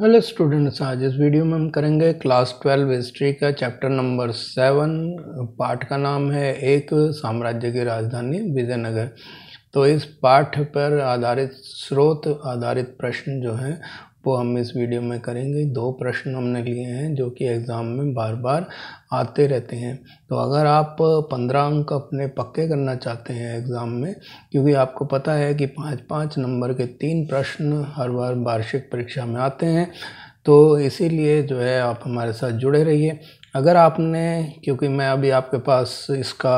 hello students आज इस video में हम करेंगे क्लास ट्वेल्व हिस्ट्री का चैप्टर नंबर सेवन पाठ का नाम है एक साम्राज्य की राजधानी विजयनगर तो इस पाठ पर आधारित स्रोत आधारित प्रश्न जो हैं वो हम इस वीडियो में करेंगे दो प्रश्न हमने लिए हैं जो कि एग्ज़ाम में बार बार आते रहते हैं तो अगर आप पंद्रह अंक अपने पक्के करना चाहते हैं एग्ज़ाम में क्योंकि आपको पता है कि पाँच पाँच नंबर के तीन प्रश्न हर बार वार्षिक परीक्षा में आते हैं तो इसीलिए जो है आप हमारे साथ जुड़े रहिए अगर आपने क्योंकि मैं अभी आपके पास इसका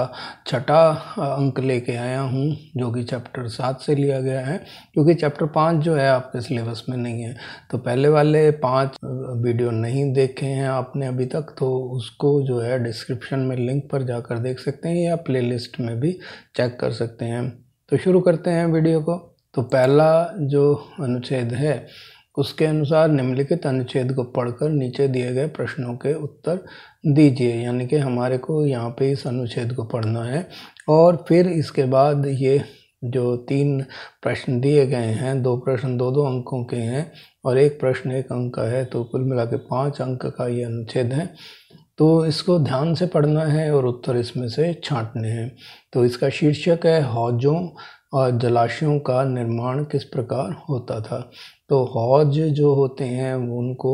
छठा अंक लेके आया हूँ जो कि चैप्टर सात से लिया गया है क्योंकि चैप्टर पाँच जो है आपके सिलेबस में नहीं है तो पहले वाले पाँच वीडियो नहीं देखे हैं आपने अभी तक तो उसको जो है डिस्क्रिप्शन में लिंक पर जाकर देख सकते हैं या प्ले में भी चेक कर सकते हैं तो शुरू करते हैं वीडियो को तो पहला जो अनुच्छेद है उसके अनुसार निम्नलिखित अनुच्छेद को पढ़कर नीचे दिए गए प्रश्नों के उत्तर दीजिए यानी कि हमारे को यहाँ पे इस अनुच्छेद को पढ़ना है और फिर इसके बाद ये जो तीन प्रश्न दिए गए हैं दो प्रश्न दो दो अंकों के हैं और एक प्रश्न एक अंक का है तो कुल मिला के पाँच अंक का ये अनुच्छेद है तो इसको ध्यान से पढ़ना है और उत्तर इसमें से छांटने हैं तो इसका शीर्षक है हौजों और जलाशयों का निर्माण किस प्रकार होता था तो हौज जो होते हैं वो उनको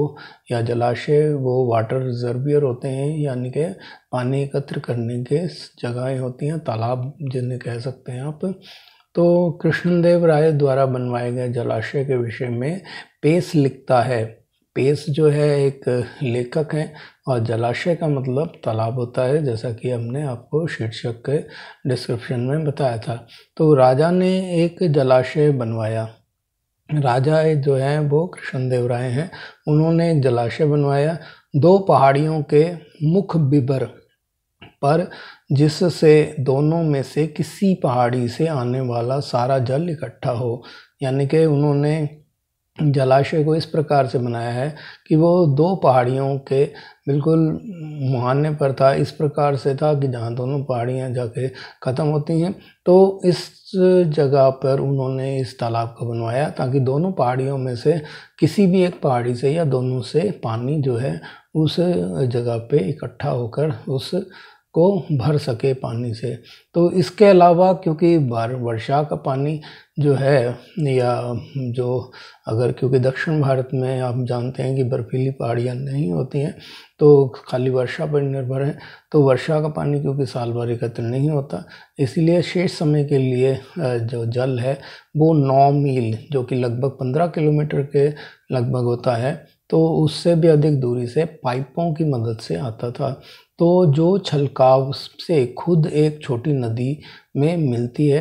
या जलाशय वो वाटर रिजर्वियर होते हैं यानी कि पानी एकत्र करने के जगहें होती हैं तालाब जिन्हें कह सकते हैं आप तो कृष्णदेव राय द्वारा बनवाए गए जलाशय के विषय में पेस लिखता है पेस जो है एक लेखक हैं और जलाशय का मतलब तालाब होता है जैसा कि हमने आपको शीर्षक के डिस्क्रिप्शन में बताया था तो राजा ने एक जलाशय बनवाया राजा जो है वो कृष्णदेव राय हैं उन्होंने एक जलाशय बनवाया दो पहाड़ियों के मुख बिबर पर जिससे दोनों में से किसी पहाड़ी से आने वाला सारा जल इकट्ठा हो यानी कि उन्होंने जलाशय को इस प्रकार से बनाया है कि वो दो पहाड़ियों के बिल्कुल मुहाने पर था इस प्रकार से था कि जहाँ दोनों पहाड़ियाँ जाके ख़त्म होती हैं तो इस जगह पर उन्होंने इस तालाब को बनवाया ताकि दोनों पहाड़ियों में से किसी भी एक पहाड़ी से या दोनों से पानी जो है उस जगह पे इकट्ठा होकर उस को भर सके पानी से तो इसके अलावा क्योंकि बार वर्षा का पानी जो है या जो अगर क्योंकि दक्षिण भारत में आप जानते हैं कि बर्फीली पहाड़ियाँ नहीं होती हैं तो खाली वर्षा पर निर्भर है तो वर्षा का पानी क्योंकि साल भर एकत्र नहीं होता इसलिए शेष समय के लिए जो जल है वो नौ मील जो कि लगभग पंद्रह किलोमीटर के लगभग होता है तो उससे भी अधिक दूरी से पाइपों की मदद से आता था तो जो छलकाव से खुद एक छोटी नदी में मिलती है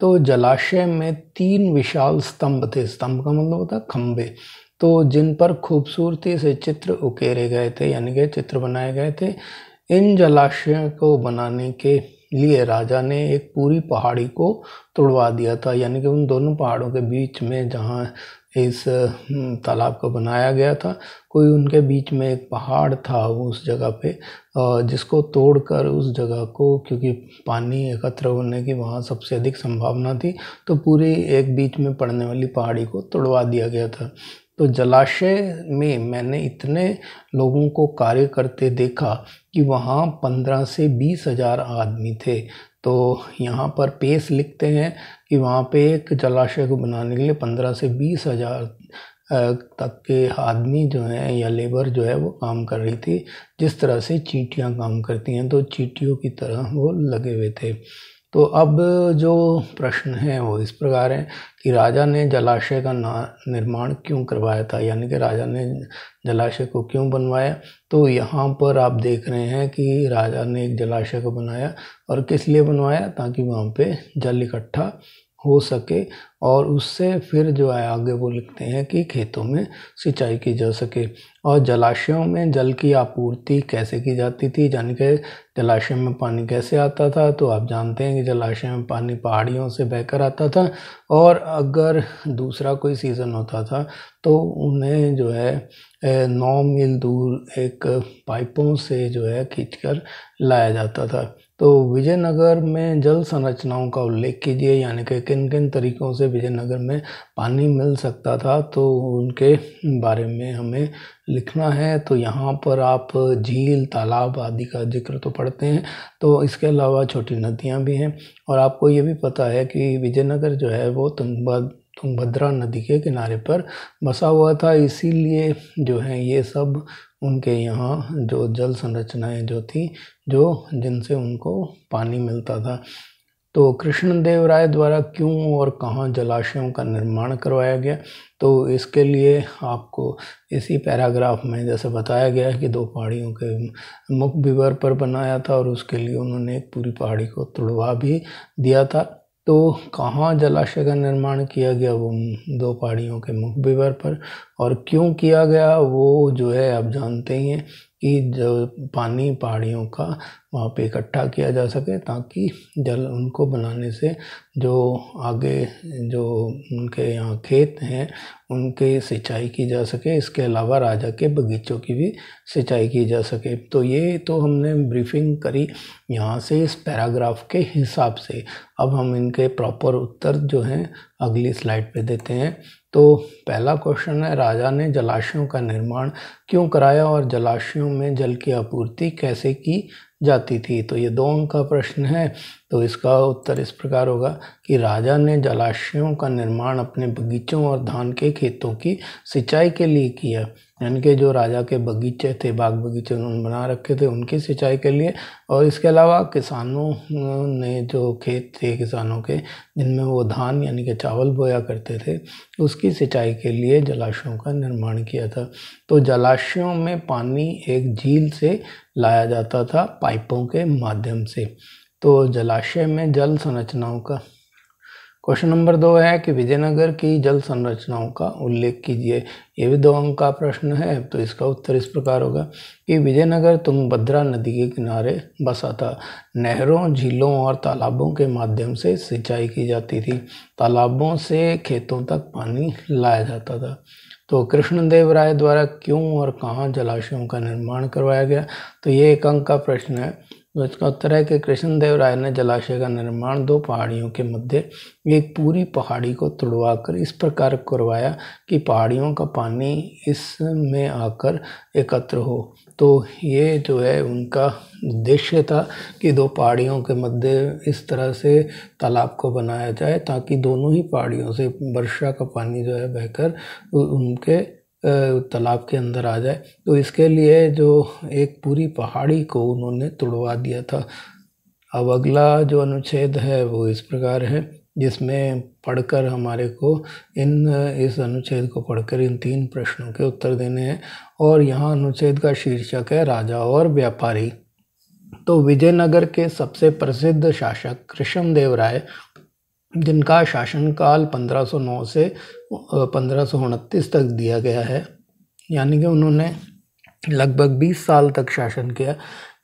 तो जलाशय में तीन विशाल स्तंभ थे स्तंभ का मतलब होता है खम्भे तो जिन पर खूबसूरती से चित्र उकेरे गए थे यानी कि चित्र बनाए गए थे इन जलाशयों को बनाने के लिए राजा ने एक पूरी पहाड़ी को तोड़वा दिया था यानी कि उन दोनों पहाड़ों के बीच में जहाँ इस हम्म, तालाब को बनाया गया था कोई उनके बीच में एक पहाड़ था उस जगह पे जिसको तोड़कर उस जगह को क्योंकि पानी एकत्र होने की वहाँ सबसे अधिक संभावना थी तो पूरी एक बीच में पड़ने वाली पहाड़ी को तोड़वा दिया गया था तो जलाशय में मैंने इतने लोगों को कार्य करते देखा कि वहाँ पंद्रह से बीस हज़ार आदमी थे तो यहाँ पर पेस लिखते हैं कि वहाँ पे एक जलाशय को बनाने के लिए पंद्रह से बीस हज़ार तक के आदमी जो हैं या लेबर जो है वो काम कर रही थी जिस तरह से चीटियाँ काम करती हैं तो चीटियों की तरह वो लगे हुए थे तो अब जो प्रश्न है वो इस प्रकार है कि राजा ने जलाशय का निर्माण क्यों करवाया था यानी कि राजा ने जलाशय को क्यों बनवाया तो यहाँ पर आप देख रहे हैं कि राजा ने एक जलाशय को बनाया और किस लिए बनवाया ताकि वहाँ पे जल इकट्ठा हो सके और उससे फिर जो है आगे वो लिखते हैं कि खेतों में सिंचाई की जा सके और जलाशयों में जल की आपूर्ति कैसे की जाती थी यानी कि जलाशय में पानी कैसे आता था तो आप जानते हैं कि जलाशय में पानी पहाड़ियों से बहकर आता था और अगर दूसरा कोई सीज़न होता था तो उन्हें जो है नौ मील दूर एक पाइपों से जो है खींचकर लाया जाता था तो विजयनगर में जल संरचनाओं का उल्लेख कीजिए यानी कि किन किन तरीक़ों से विजयनगर में पानी मिल सकता था तो उनके बारे में हमें लिखना है तो यहाँ पर आप झील तालाब आदि का जिक्र तो पढ़ते हैं तो इसके अलावा छोटी नदियाँ भी हैं और आपको ये भी पता है कि विजयनगर जो है वो तुंगभा तुंगभद्रा नदी के किनारे पर बसा हुआ था इसीलिए जो है ये सब उनके यहाँ जो जल संरचनाएं जो थी जो जिनसे उनको पानी मिलता था तो कृष्णदेव राय द्वारा क्यों और कहाँ जलाशयों का निर्माण करवाया गया तो इसके लिए आपको इसी पैराग्राफ में जैसे बताया गया है कि दो पहाड़ियों के मुख विवर पर बनाया था और उसके लिए उन्होंने एक पूरी पहाड़ी को तुड़वा भी दिया था तो कहाँ जलाशय का निर्माण किया गया वो दो पहाड़ियों के मुख विवर पर और क्यों किया गया वो जो है आप जानते ही हैं कि जो पानी पहाड़ियों का वहाँ पे इकट्ठा किया जा सके ताकि जल उनको बनाने से जो आगे जो उनके यहाँ खेत हैं उनके सिंचाई की जा सके इसके अलावा राजा के बगीचों की भी सिंचाई की जा सके तो ये तो हमने ब्रीफिंग करी यहाँ से इस पैराग्राफ के हिसाब से अब हम इनके प्रॉपर उत्तर जो हैं अगली स्लाइड पे देते हैं तो पहला क्वेश्चन है राजा ने जलाशयों का निर्माण क्यों कराया और जलाशयों में जल की आपूर्ति कैसे की जाती थी तो ये दो अंक का प्रश्न है तो इसका उत्तर इस प्रकार होगा कि राजा ने जलाशयों का निर्माण अपने बगीचों और धान के खेतों की सिंचाई के लिए किया यानी कि जो राजा के बगीचे थे बाग बगीचे उन्होंने बना रखे थे उनकी सिंचाई के लिए और इसके अलावा किसानों ने जो खेत थे किसानों के जिनमें वो धान यानी कि चावल बोया करते थे उसकी सिंचाई के लिए जलाशयों का निर्माण किया था तो जलाशयों में पानी एक झील से लाया जाता था पाइपों के माध्यम से तो जलाशय में जल संरचनाओं का क्वेश्चन नंबर दो है कि विजयनगर की जल संरचनाओं का उल्लेख कीजिए ये भी दो अंक का प्रश्न है तो इसका उत्तर इस प्रकार होगा कि विजयनगर तुंगभद्रा नदी के किनारे बसा था नहरों झीलों और तालाबों के माध्यम से सिंचाई की जाती थी तालाबों से खेतों तक पानी लाया जाता था तो कृष्णदेव राय द्वारा क्यों और कहाँ जलाशयों का निर्माण करवाया गया तो ये एक अंक का प्रश्न है तो इसका उत्तर है कि कृष्णदेव राय ने जलाशय का निर्माण दो पहाड़ियों के मध्य एक पूरी पहाड़ी को तुड़वा कर इस प्रकार करवाया कि पहाड़ियों का पानी इसमें आकर एकत्र हो तो ये जो है उनका उद्देश्य था कि दो पहाड़ियों के मध्य इस तरह से तालाब को बनाया जाए ताकि दोनों ही पहाड़ियों से वर्षा का पानी जो है बहकर उनके तालाब के अंदर आ जाए तो इसके लिए जो एक पूरी पहाड़ी को उन्होंने तोड़वा दिया था अब अगला जो अनुच्छेद है वो इस प्रकार है जिसमें पढ़कर हमारे को इन इस अनुच्छेद को पढ़कर इन तीन प्रश्नों के उत्तर देने हैं और यहाँ अनुच्छेद का शीर्षक है राजा और व्यापारी तो विजयनगर के सबसे प्रसिद्ध शासक कृष्णदेव राय जिनका शासनकाल 1509 से पंद्रह तक दिया गया है यानी कि उन्होंने लगभग 20 साल तक शासन किया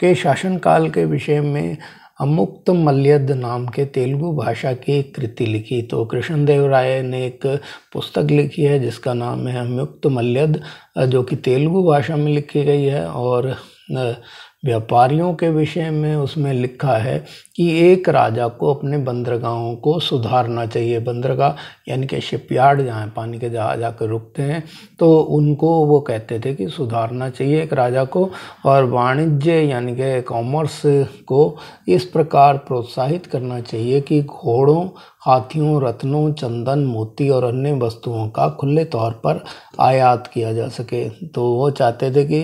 के शासनकाल के विषय में अमुक्त मल्यद नाम के तेलुगु भाषा की एक कृति लिखी तो कृष्णदेव राय ने एक पुस्तक लिखी है जिसका नाम है अमुक्त मल्यद जो कि तेलुगु भाषा में लिखी गई है और व्यापारियों के विषय में उसमें लिखा है कि एक राजा को अपने बंदरगाहों को सुधारना चाहिए बंदरगाह यानी कि शिपयार्ड जहाँ पानी के जहाज कर रुकते हैं तो उनको वो कहते थे कि सुधारना चाहिए एक राजा को और वाणिज्य यानी कि कॉमर्स को इस प्रकार प्रोत्साहित करना चाहिए कि घोड़ों हाथियों रत्नों चंदन मोती और अन्य वस्तुओं का खुले तौर पर आयात किया जा सके तो वो चाहते थे कि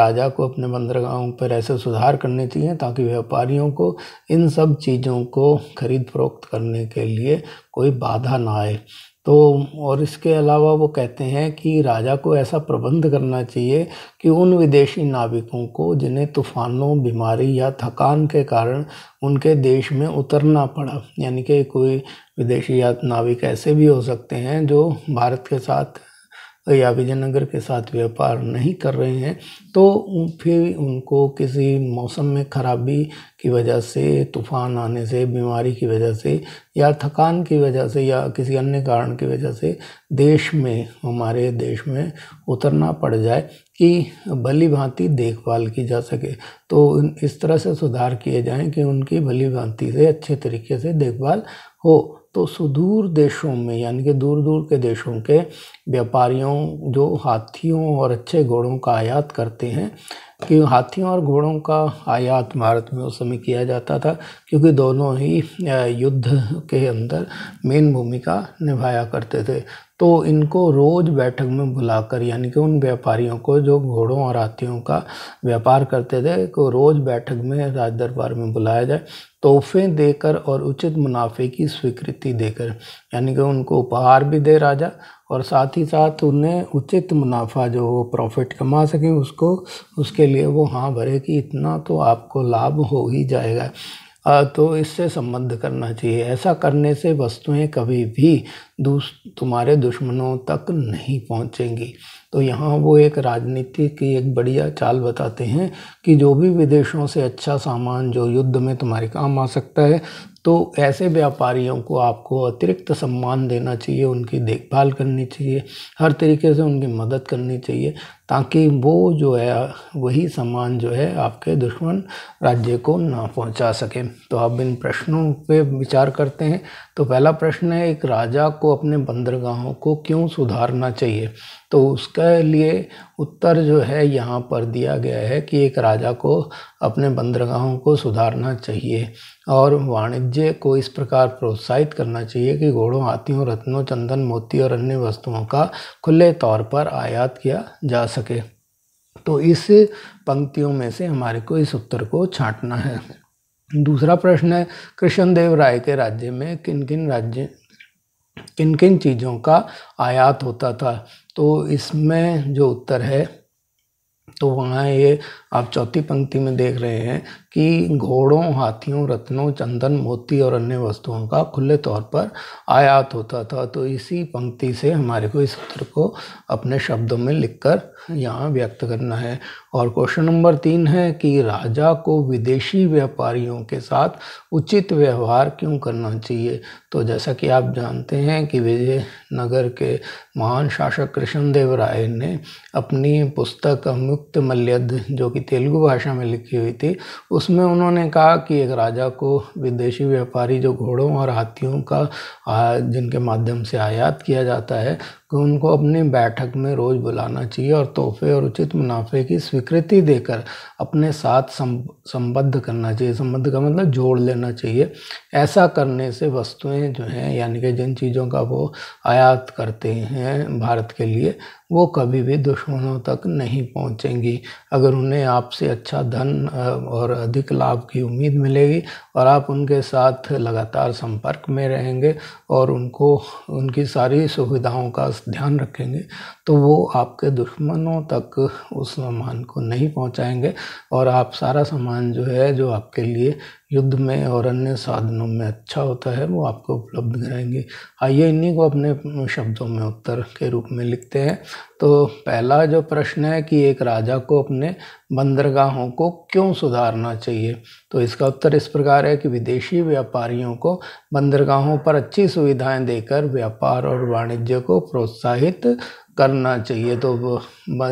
राजा को अपने बंदरगाहों पर ऐसे सुधार करने चाहिए ताकि व्यापारियों को इन सब चीज़ों को खरीद फरोख्त करने के लिए कोई बाधा ना आए तो और इसके अलावा वो कहते हैं कि राजा को ऐसा प्रबंध करना चाहिए कि उन विदेशी नाविकों को जिन्हें तूफ़ानों बीमारी या थकान के कारण उनके देश में उतरना पड़ा यानी कि कोई विदेशी या नाविक ऐसे भी हो सकते हैं जो भारत के साथ या विजयनगर के साथ व्यापार नहीं कर रहे हैं तो फिर उनको किसी मौसम में ख़राबी की वजह से तूफान आने से बीमारी की वजह से या थकान की वजह से या किसी अन्य कारण की वजह से देश में हमारे देश में उतरना पड़ जाए कि भली भांति देखभाल की जा सके तो इस तरह से सुधार किए जाएं कि उनकी भली भांति से अच्छे तरीके से देखभाल हो तो सुदूर देशों में यानी कि दूर दूर के देशों के व्यापारियों जो हाथियों और अच्छे घोड़ों का आयात करते हैं कि हाथियों और घोड़ों का आयात भारत में उस समय किया जाता था क्योंकि दोनों ही युद्ध के अंदर मेन भूमिका निभाया करते थे तो इनको रोज़ बैठक में बुलाकर यानी कि उन व्यापारियों को जो घोड़ों और हाथियों का व्यापार करते थे को रोज़ बैठक में राज दरबार में बुलाया जाए तोहफे देकर और उचित मुनाफे की स्वीकृति देकर यानी कि उनको उपहार भी दे राजा और साथ ही साथ उन्हें उचित मुनाफा जो वो प्रॉफिट कमा सकें उसको उसके लिए वो हाँ भरे कि इतना तो आपको लाभ हो ही जाएगा तो इससे संबंध करना चाहिए ऐसा करने से वस्तुएं कभी भी दूस तुम्हारे दुश्मनों तक नहीं पहुंचेंगी तो यहाँ वो एक राजनीति की एक बढ़िया चाल बताते हैं कि जो भी विदेशों से अच्छा सामान जो युद्ध में तुम्हारे काम आ सकता है तो ऐसे व्यापारियों को आपको अतिरिक्त सम्मान देना चाहिए उनकी देखभाल करनी चाहिए हर तरीके से उनकी मदद करनी चाहिए ताकि वो जो है वही सामान जो है आपके दुश्मन राज्य को ना पहुंचा सके तो आप इन प्रश्नों पे विचार करते हैं तो पहला प्रश्न है एक राजा को अपने बंदरगाहों को क्यों सुधारना चाहिए तो उसके लिए उत्तर जो है यहाँ पर दिया गया है कि एक राजा को अपने बंदरगाहों को सुधारना चाहिए और वाणिज्य को इस प्रकार प्रोत्साहित करना चाहिए कि घोड़ों हाथियों रत्नों चंदन मोती और अन्य वस्तुओं का खुले तौर पर आयात किया जा सके तो इस पंक्तियों में से हमारे को इस उत्तर को छांटना है दूसरा प्रश्न है कृष्णदेव राय के राज्य में किन किन राज्य किन किन चीज़ों का आयात होता था तो इसमें जो उत्तर है तो वहाँ ये आप चौथी पंक्ति में देख रहे हैं कि घोड़ों हाथियों रत्नों चंदन मोती और अन्य वस्तुओं का खुले तौर पर आयात होता था तो इसी पंक्ति से हमारे को इस उत्तर को अपने शब्दों में लिखकर यहाँ व्यक्त करना है और क्वेश्चन नंबर तीन है कि राजा को विदेशी व्यापारियों के साथ उचित व्यवहार क्यों करना चाहिए तो जैसा कि आप जानते हैं कि विजयनगर के महान शासक कृष्णदेव राय ने अपनी पुस्तक मुक्त मल्यद जो कि तेलुगु भाषा में लिखी हुई थी उसमें उन्होंने कहा कि एक राजा को विदेशी व्यापारी जो घोड़ों और हाथियों का जिनके माध्यम से आयात किया जाता है कि उनको अपनी बैठक में रोज़ बुलाना चाहिए और तोहफे और उचित मुनाफे की स्वीकृति देकर अपने साथ संबद्ध करना चाहिए संबद्ध का मतलब जोड़ लेना चाहिए ऐसा करने से वस्तुएं जो हैं यानी कि जिन चीज़ों का वो आयात करते हैं भारत के लिए वो कभी भी दुश्मनों तक नहीं पहुंचेंगी अगर उन्हें आपसे अच्छा धन और अधिक लाभ की उम्मीद मिलेगी और आप उनके साथ लगातार संपर्क में रहेंगे और उनको उनकी सारी सुविधाओं का ध्यान रखेंगे तो वो आपके दुश्मनों तक उस सामान को नहीं पहुंचाएंगे और आप सारा सामान जो है जो आपके लिए युद्ध में और अन्य साधनों में अच्छा होता है वो आपको उपलब्ध कराएंगे आइए इन्हीं को अपने शब्दों में उत्तर के रूप में लिखते हैं तो पहला जो प्रश्न है कि एक राजा को अपने बंदरगाहों को क्यों सुधारना चाहिए तो इसका उत्तर इस प्रकार है कि विदेशी व्यापारियों को बंदरगाहों पर अच्छी सुविधाएं देकर व्यापार और वाणिज्य को प्रोत्साहित करना चाहिए तो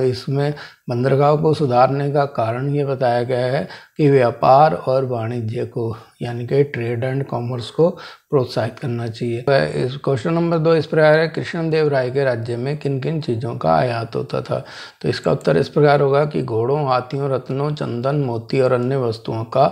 इसमें बंदरगाह को सुधारने का कारण ये बताया गया है कि व्यापार और वाणिज्य को यानी कि ट्रेड एंड कॉमर्स को प्रोत्साहित करना चाहिए इस क्वेश्चन नंबर दो इस प्रकार है कृष्णदेव राय के राज्य में किन किन चीज़ों का आयात होता था तो इसका उत्तर इस प्रकार होगा कि घोड़ों हाथियों रत्नों चंदन मोती और अन्य वस्तुओं का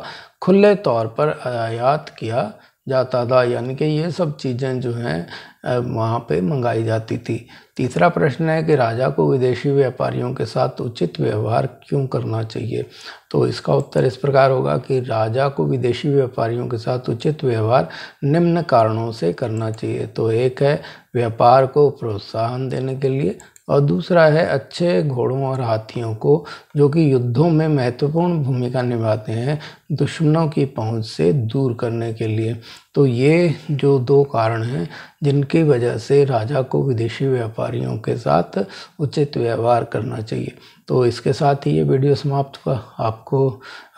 खुले तौर पर आयात किया जाता था यानी कि ये सब चीज़ें जो हैं वहाँ पे मंगाई जाती थी तीसरा प्रश्न है कि राजा को विदेशी व्यापारियों के साथ उचित व्यवहार क्यों करना चाहिए तो इसका उत्तर इस प्रकार होगा कि राजा को विदेशी व्यापारियों के साथ उचित व्यवहार निम्न कारणों से करना चाहिए तो एक है व्यापार को प्रोत्साहन देने के लिए और दूसरा है अच्छे घोड़ों और हाथियों को जो कि युद्धों में महत्वपूर्ण भूमिका निभाते हैं दुश्मनों की पहुंच से दूर करने के लिए तो ये जो दो कारण हैं जिनकी वजह से राजा को विदेशी व्यापारियों के साथ उचित व्यवहार करना चाहिए तो इसके साथ ही ये वीडियो समाप्त हुआ आपको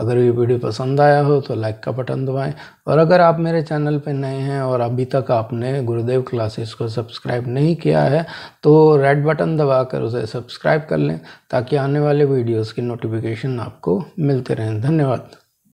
अगर ये वीडियो पसंद आया हो तो लाइक का बटन दबाएं और अगर आप मेरे चैनल पर नए हैं और अभी तक आपने गुरुदेव क्लासेस को सब्सक्राइब नहीं किया है तो रेड बटन दबाकर उसे सब्सक्राइब कर लें ताकि आने वाले वीडियोस की नोटिफिकेशन आपको मिलते रहें धन्यवाद